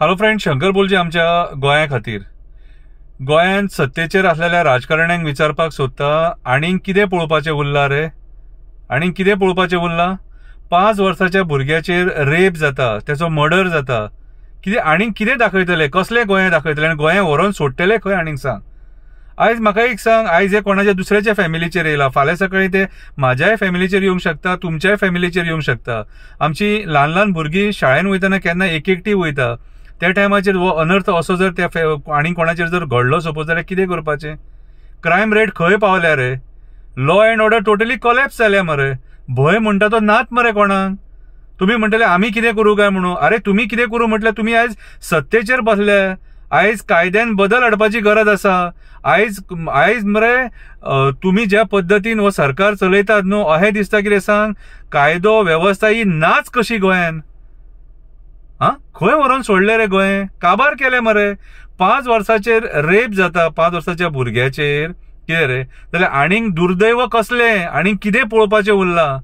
hello friend Shankar बोलजे आमच्या गोंया खातीर गोंयांत सत्तेचेर आसलेल्या राजकारण्यांक विचारपाक सोदता आनीक कितें पळोवपाचें उरलां रे आनीक कितें पळोवपाचें उरलां पांच वर्साच्या भुरग्याचेर रेप जाता तेचो मर्डर जाता कितें आनीक कितें दाखयतले कसलें गोंय दाखयतले आनी गोंय व्हरोन सोडटले खंय आनीक सांग आयज म्हाका एक सांग आयज हे कोणाच्या दुसऱ्याच्या फॅमिलीचेर येयला फाल्यां सकाळीं ते म्हाज्याय फॅमिलीचेर येवंक शकता तुमच्याय फॅमिलीचेर येवंक शकता आमची ल्हान ल्हान भुरगीं शाळेन वयतना केन्ना एक एकटी वयता त्या टायमाचेर हो अनर्थ असो जर त्या आनी कोणाचेर जर घडलो सपोज जाल्यार कितें करपाचें क्रायम रेट खंय पावल्या रे law and order totally collapse जाल्या मरे भंय म्हणटा तो नात मरे कोणाक तुमी म्हणटले आमी कितें करूं काय म्हणून अरे तुमी कितें करूं म्हटल्यार तुमी आयज सत्तेचेर बसले आयज कायद्यान बदल हाडपाची गरज आसा आयज आयज मरे तुमी ज्या पद्दतीन हो सरकार चलयतात न्हू अहें दिसता कितें सांग कायदो वेवस्था ही नाच कशी गोंयांत हा खंय व्हरोन सोडले रे गोंय काबार केले मरे पाच वर्साचेर रेप जाता पाच वर्साच्या भुरग्याचेर कितें रे जाल्यार आनीक दुर्दैव कसलें आनीक कितें पळोवपाचें उरलां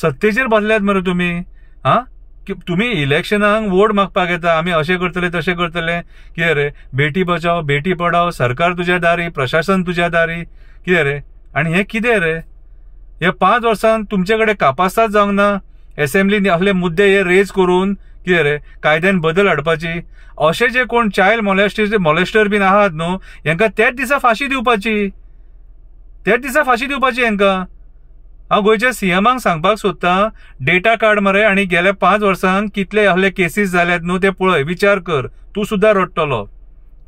सत्तेचेर बसल्यात मरे तुमी हा तुम्ही इलेक्शनांक वोट मागपाक येता आमी अशें करतले तशें करतले कितें रे बेटी बचाव बेटी पडाव सरकार तुज्या दारी प्रशासन तुज्या दारी कितें रे आनी हें कितें रे हे पांच वर्सांत तुमचे कडेन जाऊ जावंक ना एसेंब्लीन आपले मुद्दे हे रेज करून कितें रे कायद्यान बदल हाडपाची असे जे कोण चायल्ड मॉलेस्टर मॉलेस्टर बीन आहात न्हू हेंकां त्याच दिसा फाशी दिवपाची त्याच दिसा फाशी दिवपाची हेंकां हांव गोंयच्या सीएमांक सांगपाक सोदतां डेटा कार्ड मरे आनी गेल्या पांच वर्सांक कितले आपले केसीस जाल्यात न्हू ते पळय विचार कर तूं सुद्दां रडटलो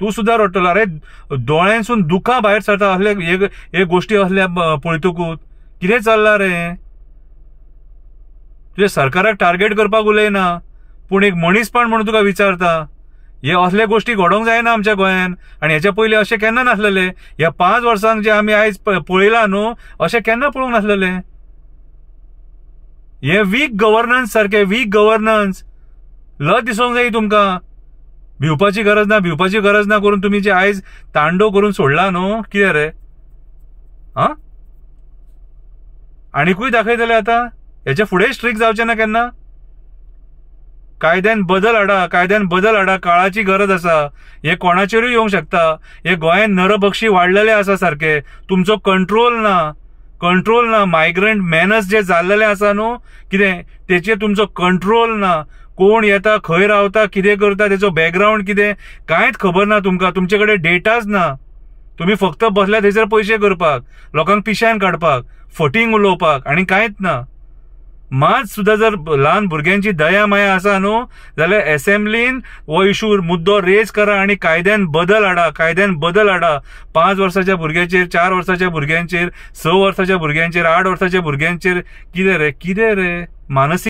तूं सुद्दां रडटलो अरे दोळ्यांसून दुखां भायर सरता एक हे गोश्टी असल्या पळयतकूत कितें चल्लां रे जे सरकाराक टार्गेट करपाक उलयना पूण एक मनीसपण म्हणून तुका विचारता हे असले गोष्टी घडोवंक जायना आमच्या गोंयान आणि ह्याच्या पयलीं अशें केन्ना नासलेले ह्या पांच वर्सांक जे आमी आयज पळयला न्हू अशें केन्ना पळोवंक नासलेले हे वीक गव्हर्नन्स सारखे वीक गव्हर्नन्स लज दिसोंक जायी तुमकां भिवपाची गरज ना भिवपाची गरज ना करून तुमी जे आयज तांडो करून सोडला न्हू कितें रे आं आणिकूय दाखयतले आतां याच्या पुढे स्ट्रीक जावचें ना केन्ना कायद्यान बदल हाडा कायद्यान बदल हाडा काळाची गरज असा हे कोणाचेरूय येऊ शकता हे गोयात नरबक्षी वाढलेले असा सारखे तुमचो कंट्रोल ना कंट्रोल ना मायग्रंट मॅनस जे जाल्लेले असा न्हू कितें तेचेर तुमचो कंट्रोल ना कोण येता खंय रावता कितें करता तेचो बॅकग्राऊंड कितें कांयच खबर ना तुमकां तुमचे कडेन डेटाच ना तुम्ही फक्त बसल्या थंयसर पयशे करपाक लोकांक पिश्यान काडपाक फटींग उलोवपाक आनी कांयच ना मात सुद्धा जर ल्हान भुरग्यांची दया माया आसा न्हू जाल्यार असेंब्लीन हो इशू मुद्दो रेज करा आनी कायद्यान बदल हाडा कायद्यान बदल हाडा पांच वर्साच्या भुरग्यांचेर चार वर्साच्या भुरग्यांचेर स वर्साच्या भुरग्यांचेर आठ वर्साच्या भुरग्यांचेर कितें रे कितें रे मानसीक